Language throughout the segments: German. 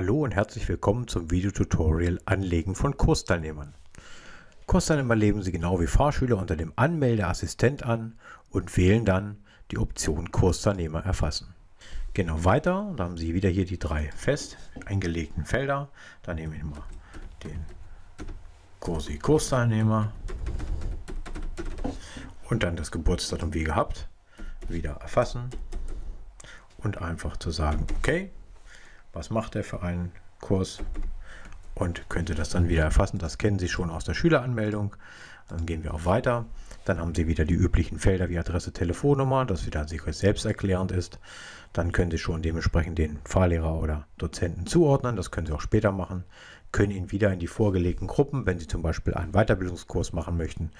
Hallo und herzlich willkommen zum Videotutorial Anlegen von Kursteilnehmern. Kursteilnehmer leben Sie genau wie Fahrschüler unter dem Anmeldeassistent an und wählen dann die Option Kursteilnehmer erfassen. Gehen noch weiter, da haben Sie wieder hier die drei fest eingelegten Felder. Da nehme ich mal den Kursi Kursteilnehmer und dann das Geburtsdatum wie gehabt wieder erfassen und einfach zu sagen, okay, was macht er für einen Kurs und könnte das dann wieder erfassen. Das kennen Sie schon aus der Schüleranmeldung. Dann gehen wir auch Weiter. Dann haben Sie wieder die üblichen Felder wie Adresse, Telefonnummer, das wieder sich selbsterklärend ist. Dann können Sie schon dementsprechend den Fahrlehrer oder Dozenten zuordnen. Das können Sie auch später machen. Können ihn wieder in die vorgelegten Gruppen, wenn Sie zum Beispiel einen Weiterbildungskurs machen möchten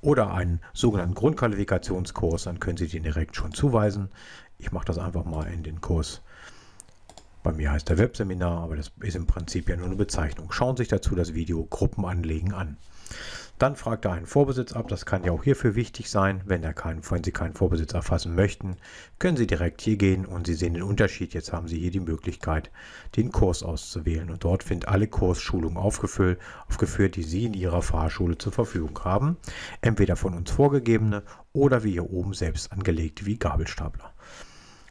oder einen sogenannten Grundqualifikationskurs, dann können Sie den direkt schon zuweisen. Ich mache das einfach mal in den Kurs bei mir heißt der Webseminar, aber das ist im Prinzip ja nur eine Bezeichnung. Schauen Sie sich dazu das Video Gruppenanlegen an. Dann fragt er einen Vorbesitz ab. Das kann ja auch hierfür wichtig sein. Wenn, keinen, wenn, Sie keinen Vorbesitz erfassen möchten, können Sie direkt hier gehen und Sie sehen den Unterschied. Jetzt haben Sie hier die Möglichkeit, den Kurs auszuwählen. Und dort sind alle Kursschulungen aufgeführt, aufgeführt, die Sie in Ihrer Fahrschule zur Verfügung haben. Entweder von uns vorgegebene oder wie hier oben selbst angelegt, wie Gabelstapler.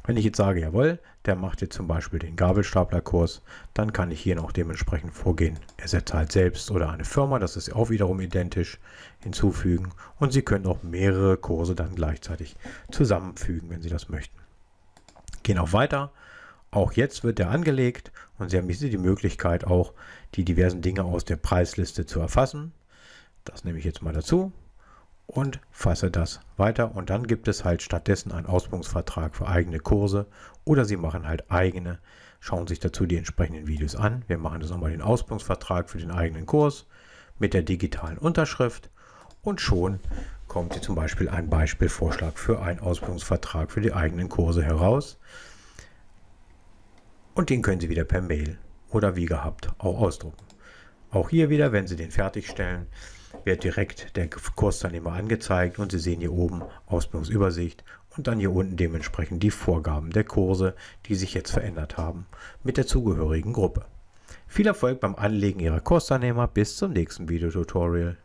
Wenn ich jetzt sage, jawohl, der macht jetzt zum Beispiel den Gabelstaplerkurs, dann kann ich hier noch dementsprechend vorgehen. Er setzt halt selbst oder eine Firma, das ist auch wiederum identisch, hinzufügen. Und Sie können auch mehrere Kurse dann gleichzeitig zusammenfügen, wenn Sie das möchten. Gehen auch weiter. Auch jetzt wird er angelegt und Sie haben hier die Möglichkeit auch, die diversen Dinge aus der Preisliste zu erfassen. Das nehme ich jetzt mal dazu und fasse das weiter und dann gibt es halt stattdessen einen Ausbildungsvertrag für eigene Kurse oder Sie machen halt eigene, schauen sich dazu die entsprechenden Videos an. Wir machen das nochmal den Ausbildungsvertrag für den eigenen Kurs mit der digitalen Unterschrift und schon kommt hier zum Beispiel ein Beispielvorschlag für einen Ausbildungsvertrag für die eigenen Kurse heraus und den können Sie wieder per Mail oder wie gehabt auch ausdrucken. Auch hier wieder, wenn Sie den fertigstellen, wird direkt der Kursteilnehmer angezeigt und Sie sehen hier oben Ausbildungsübersicht und dann hier unten dementsprechend die Vorgaben der Kurse, die sich jetzt verändert haben, mit der zugehörigen Gruppe. Viel Erfolg beim Anlegen Ihrer Kursteilnehmer. Bis zum nächsten Videotutorial.